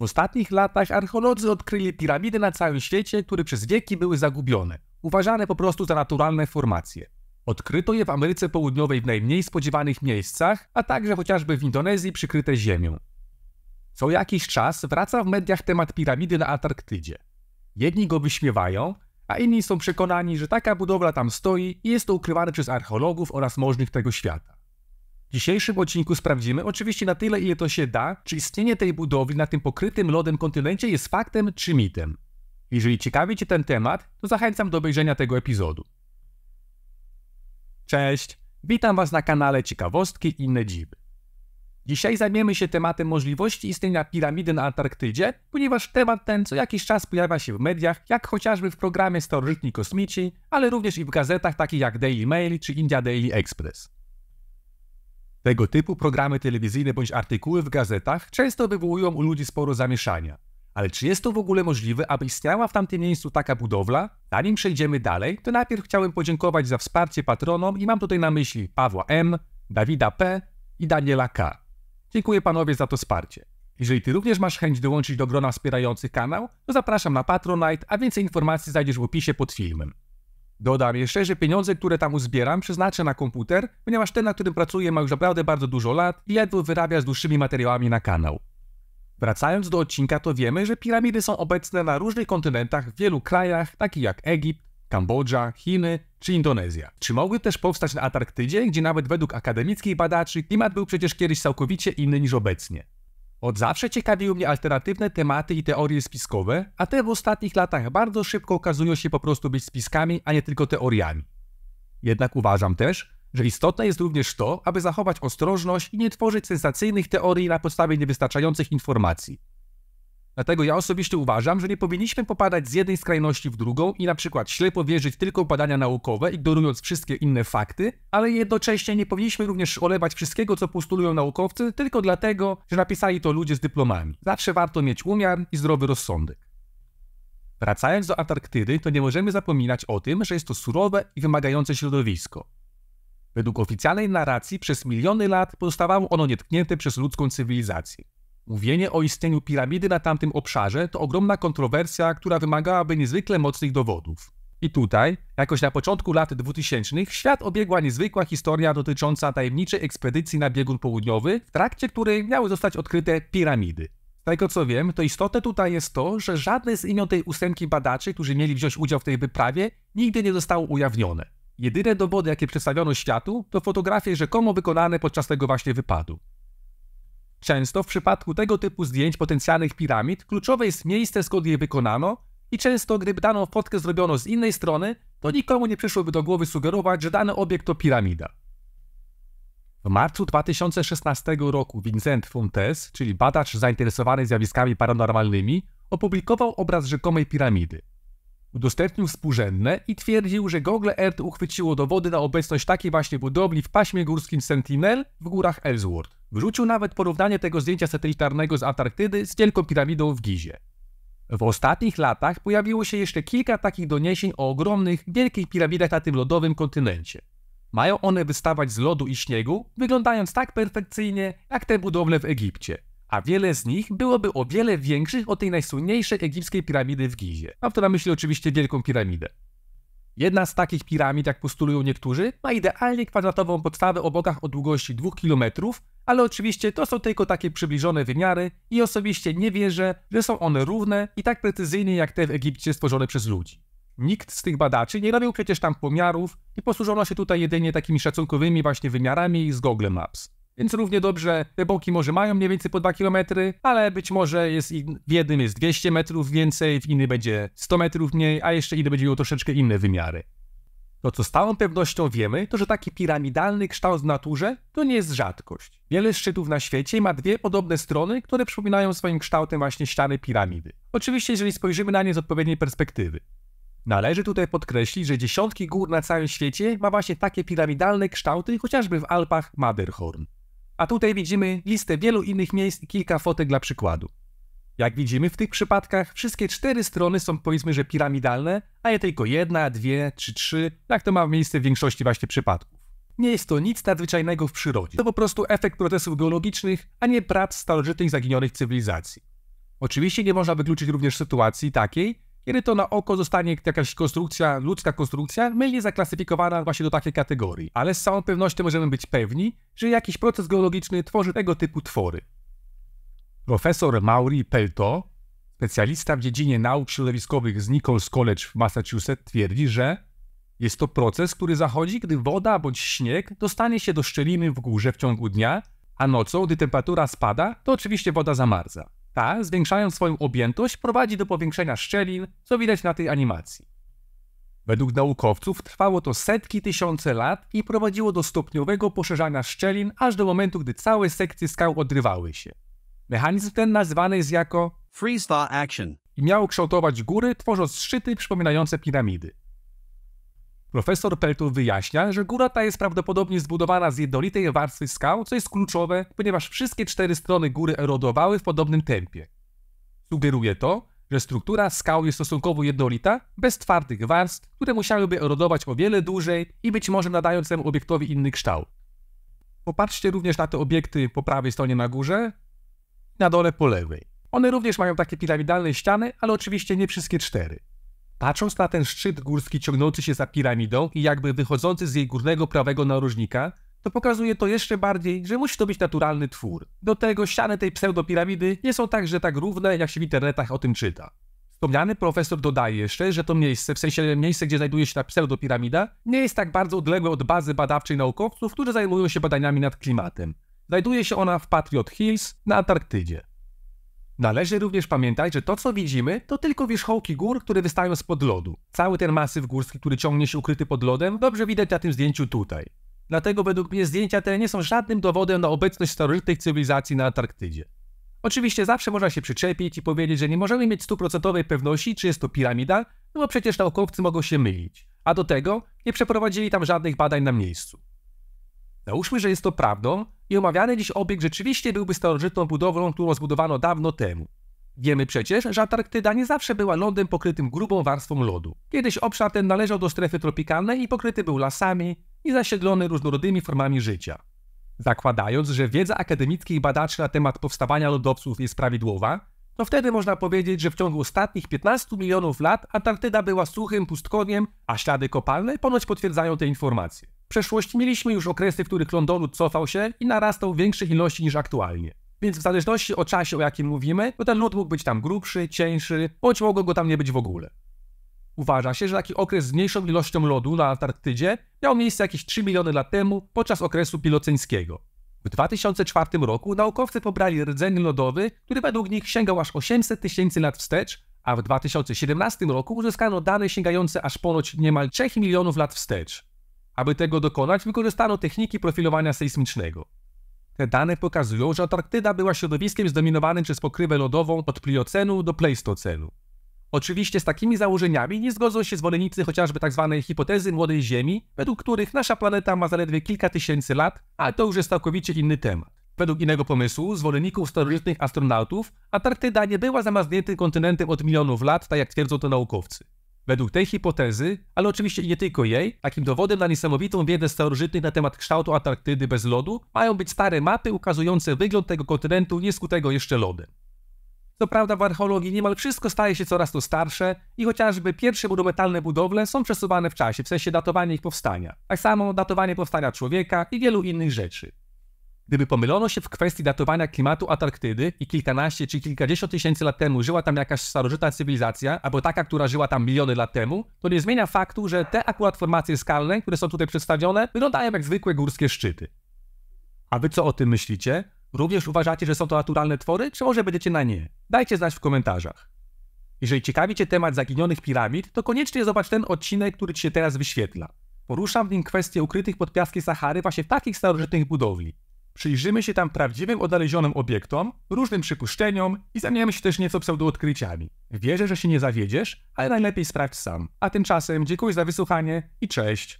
W ostatnich latach archeolodzy odkryli piramidy na całym świecie, które przez wieki były zagubione, uważane po prostu za naturalne formacje. Odkryto je w Ameryce Południowej w najmniej spodziewanych miejscach, a także chociażby w Indonezji przykryte ziemią. Co jakiś czas wraca w mediach temat piramidy na Antarktydzie. Jedni go wyśmiewają, a inni są przekonani, że taka budowla tam stoi i jest to ukrywane przez archeologów oraz możnych tego świata. W dzisiejszym odcinku sprawdzimy, oczywiście na tyle ile to się da, czy istnienie tej budowli na tym pokrytym lodem kontynencie jest faktem czy mitem. Jeżeli ciekawi Cię ten temat, to zachęcam do obejrzenia tego epizodu. Cześć, witam Was na kanale Ciekawostki i inne dziwy. Dzisiaj zajmiemy się tematem możliwości istnienia piramidy na Antarktydzie, ponieważ temat ten co jakiś czas pojawia się w mediach, jak chociażby w programie Starożytni Kosmici, ale również i w gazetach takich jak Daily Mail czy India Daily Express. Tego typu programy telewizyjne bądź artykuły w gazetach często wywołują u ludzi sporo zamieszania. Ale czy jest to w ogóle możliwe, aby istniała w tamtym miejscu taka budowla? Zanim przejdziemy dalej, to najpierw chciałem podziękować za wsparcie patronom i mam tutaj na myśli Pawła M., Dawida P. i Daniela K. Dziękuję panowie za to wsparcie. Jeżeli ty również masz chęć dołączyć do grona wspierających kanał, to zapraszam na Patronite, a więcej informacji znajdziesz w opisie pod filmem. Dodam jeszcze, że pieniądze, które tam uzbieram, przeznaczę na komputer, ponieważ ten, na którym pracuję, ma już naprawdę bardzo dużo lat i ledwo wyrabia z dłuższymi materiałami na kanał. Wracając do odcinka, to wiemy, że piramidy są obecne na różnych kontynentach w wielu krajach, takich jak Egipt, Kambodża, Chiny czy Indonezja. Czy mogły też powstać na Antarktydzie, gdzie nawet według akademickich badaczy klimat był przecież kiedyś całkowicie inny niż obecnie? Od zawsze ciekawiły mnie alternatywne tematy i teorie spiskowe, a te w ostatnich latach bardzo szybko okazują się po prostu być spiskami, a nie tylko teoriami. Jednak uważam też, że istotne jest również to, aby zachować ostrożność i nie tworzyć sensacyjnych teorii na podstawie niewystarczających informacji. Dlatego ja osobiście uważam, że nie powinniśmy popadać z jednej skrajności w drugą i na przykład ślepo wierzyć tylko w badania naukowe, ignorując wszystkie inne fakty, ale jednocześnie nie powinniśmy również olewać wszystkiego, co postulują naukowcy, tylko dlatego, że napisali to ludzie z dyplomami. Zawsze warto mieć umiar i zdrowy rozsądek. Wracając do Antarktydy, to nie możemy zapominać o tym, że jest to surowe i wymagające środowisko. Według oficjalnej narracji przez miliony lat pozostawało ono nietknięte przez ludzką cywilizację. Mówienie o istnieniu piramidy na tamtym obszarze to ogromna kontrowersja, która wymagałaby niezwykle mocnych dowodów. I tutaj, jakoś na początku lat 2000, świat obiegła niezwykła historia dotycząca tajemniczej ekspedycji na biegun południowy, w trakcie której miały zostać odkryte piramidy. Z tego co wiem, to istotne tutaj jest to, że żadne z imion tej ósemki badaczy, którzy mieli wziąć udział w tej wyprawie, nigdy nie zostało ujawnione. Jedyne dowody, jakie przedstawiono światu, to fotografie rzekomo wykonane podczas tego właśnie wypadu. Często w przypadku tego typu zdjęć potencjalnych piramid kluczowe jest miejsce, skąd je wykonano i często gdyby daną fotkę zrobiono z innej strony, to nikomu nie przyszłoby do głowy sugerować, że dany obiekt to piramida. W marcu 2016 roku Vincent Fontes, czyli badacz zainteresowany zjawiskami paranormalnymi, opublikował obraz rzekomej piramidy. Udostępnił współrzędne i twierdził, że Google Earth uchwyciło dowody na obecność takiej właśnie budowli w paśmie górskim Sentinel w górach Ellsworth. Wrzucił nawet porównanie tego zdjęcia satelitarnego z Antarktydy z Wielką Piramidą w Gizie. W ostatnich latach pojawiło się jeszcze kilka takich doniesień o ogromnych, wielkich piramidach na tym lodowym kontynencie. Mają one wystawać z lodu i śniegu, wyglądając tak perfekcyjnie jak te budowle w Egipcie a wiele z nich byłoby o wiele większych od tej najsłynniejszej egipskiej piramidy w Gizie. Mam tu na myśli oczywiście Wielką Piramidę. Jedna z takich piramid, jak postulują niektórzy, ma idealnie kwadratową podstawę o bokach o długości 2 km, ale oczywiście to są tylko takie przybliżone wymiary i osobiście nie wierzę, że są one równe i tak precyzyjnie jak te w Egipcie stworzone przez ludzi. Nikt z tych badaczy nie robił przecież tam pomiarów i posłużono się tutaj jedynie takimi szacunkowymi właśnie wymiarami z Google Maps. Więc równie dobrze te boki może mają mniej więcej po 2 km, ale być może jest in, w jednym jest 200 metrów więcej, w innym będzie 100 metrów mniej, a jeszcze inny będzie miał troszeczkę inne wymiary. To, co z całą pewnością wiemy, to że taki piramidalny kształt w naturze to nie jest rzadkość. Wiele szczytów na świecie ma dwie podobne strony, które przypominają swoim kształtem właśnie ściany piramidy. Oczywiście, jeżeli spojrzymy na nie z odpowiedniej perspektywy. Należy tutaj podkreślić, że dziesiątki gór na całym świecie ma właśnie takie piramidalne kształty, chociażby w Alpach Matterhorn. A tutaj widzimy listę wielu innych miejsc i kilka fotek dla przykładu. Jak widzimy w tych przypadkach wszystkie cztery strony są powiedzmy, że piramidalne, a nie tylko jedna, dwie czy trzy, jak to ma miejsce w większości właśnie przypadków. Nie jest to nic nadzwyczajnego w przyrodzie. To po prostu efekt procesów geologicznych, a nie prac starożytnych zaginionych cywilizacji. Oczywiście nie można wykluczyć również sytuacji takiej, kiedy to na oko zostanie jakaś konstrukcja, ludzka konstrukcja, mylnie zaklasyfikowana właśnie do takiej kategorii. Ale z całą pewnością możemy być pewni, że jakiś proces geologiczny tworzy tego typu twory. Profesor Mauri Pelto, specjalista w dziedzinie nauk środowiskowych z Nichols College w Massachusetts, twierdzi, że jest to proces, który zachodzi, gdy woda bądź śnieg dostanie się do szczeliny w górze w ciągu dnia, a nocą, gdy temperatura spada, to oczywiście woda zamarza. Ta, zwiększając swoją objętość, prowadzi do powiększenia szczelin, co widać na tej animacji. Według naukowców trwało to setki tysiące lat i prowadziło do stopniowego poszerzania szczelin aż do momentu, gdy całe sekcje skał odrywały się. Mechanizm ten nazywany jest jako freeze thaw action i miał kształtować góry, tworząc szczyty przypominające piramidy. Profesor Peltur wyjaśnia, że góra ta jest prawdopodobnie zbudowana z jednolitej warstwy skał, co jest kluczowe, ponieważ wszystkie cztery strony góry erodowały w podobnym tempie. Sugeruje to, że struktura skał jest stosunkowo jednolita, bez twardych warstw, które musiałyby erodować o wiele dłużej i być może nadając temu obiektowi inny kształt. Popatrzcie również na te obiekty po prawej stronie na górze, na dole po lewej. One również mają takie piramidalne ściany, ale oczywiście nie wszystkie cztery. Patrząc na ten szczyt górski ciągnący się za piramidą i jakby wychodzący z jej górnego prawego narożnika, to pokazuje to jeszcze bardziej, że musi to być naturalny twór. Do tego ściany tej pseudopiramidy nie są także tak równe, jak się w internetach o tym czyta. Wspomniany profesor dodaje jeszcze, że to miejsce, w sensie miejsce, gdzie znajduje się ta pseudopiramida, nie jest tak bardzo odległe od bazy badawczej naukowców, którzy zajmują się badaniami nad klimatem. Znajduje się ona w Patriot Hills na Antarktydzie. Należy również pamiętać, że to co widzimy to tylko wierzchołki gór, które wystają spod lodu. Cały ten masyw górski, który ciągnie się ukryty pod lodem, dobrze widać na tym zdjęciu tutaj. Dlatego według mnie zdjęcia te nie są żadnym dowodem na obecność starożytnych cywilizacji na Antarktydzie. Oczywiście zawsze można się przyczepić i powiedzieć, że nie możemy mieć stuprocentowej pewności, czy jest to piramida, no bo przecież naukowcy mogą się mylić, a do tego nie przeprowadzili tam żadnych badań na miejscu. Nałóżmy, że jest to prawdą, i omawiany dziś obiekt rzeczywiście byłby starożytną budowlą, którą zbudowano dawno temu. Wiemy przecież, że Antarktyda nie zawsze była lądem pokrytym grubą warstwą lodu. Kiedyś obszar ten należał do strefy tropikalnej i pokryty był lasami i zasiedlony różnorodnymi formami życia. Zakładając, że wiedza akademickich badaczy na temat powstawania lodowców jest prawidłowa, to wtedy można powiedzieć, że w ciągu ostatnich 15 milionów lat Antarktyda była suchym pustkowiem, a ślady kopalne ponoć potwierdzają te informacje przeszłości mieliśmy już okresy, w których lądolud cofał się i narastał w większych ilości niż aktualnie. Więc w zależności od czasie, o jakim mówimy, to ten lód mógł być tam grubszy, cieńszy, bądź mogło go tam nie być w ogóle. Uważa się, że taki okres z mniejszą ilością lodu na Antarktydzie miał miejsce jakieś 3 miliony lat temu podczas okresu piloceńskiego. W 2004 roku naukowcy pobrali rdzeń lodowy, który według nich sięgał aż 800 tysięcy lat wstecz, a w 2017 roku uzyskano dane sięgające aż ponoć niemal 3 milionów lat wstecz. Aby tego dokonać, wykorzystano techniki profilowania sejsmicznego. Te dane pokazują, że Antarktyda była środowiskiem zdominowanym przez pokrywę lodową od pliocenu do pleistocenu. Oczywiście z takimi założeniami nie zgodzą się zwolennicy chociażby tzw. Tak hipotezy młodej Ziemi, według których nasza planeta ma zaledwie kilka tysięcy lat, ale to już jest całkowicie inny temat. Według innego pomysłu, zwolenników starożytnych astronautów, Antarktyda nie była zamarzniętym kontynentem od milionów lat, tak jak twierdzą to naukowcy. Według tej hipotezy, ale oczywiście nie tylko jej, takim dowodem na niesamowitą wiedzę starożytnych na temat kształtu Antarktydy bez lodu mają być stare mapy ukazujące wygląd tego kontynentu nieskutego jeszcze lodem. Co prawda w archeologii niemal wszystko staje się coraz to starsze i chociażby pierwsze monumentalne budowle są przesuwane w czasie, w sensie datowania ich powstania. Tak samo datowanie powstania człowieka i wielu innych rzeczy. Gdyby pomylono się w kwestii datowania klimatu Antarktydy i kilkanaście czy kilkadziesiąt tysięcy lat temu żyła tam jakaś starożytna cywilizacja, albo taka, która żyła tam miliony lat temu, to nie zmienia faktu, że te akurat formacje skalne, które są tutaj przedstawione, wyglądają jak zwykłe górskie szczyty. A wy co o tym myślicie? Również uważacie, że są to naturalne twory, czy może będziecie na nie? Dajcie znać w komentarzach. Jeżeli ciekawi Cię temat zaginionych piramid, to koniecznie zobacz ten odcinek, który Ci się teraz wyświetla. Poruszam w nim kwestię ukrytych pod piaskiem Sahary właśnie w takich starożytnych budowli. Przyjrzymy się tam prawdziwym odnalezionym obiektom, różnym przypuszczeniom i zajmiemy się też nieco pseudoodkryciami. Wierzę, że się nie zawiedziesz, ale najlepiej sprawdź sam. A tymczasem dziękuję za wysłuchanie i cześć!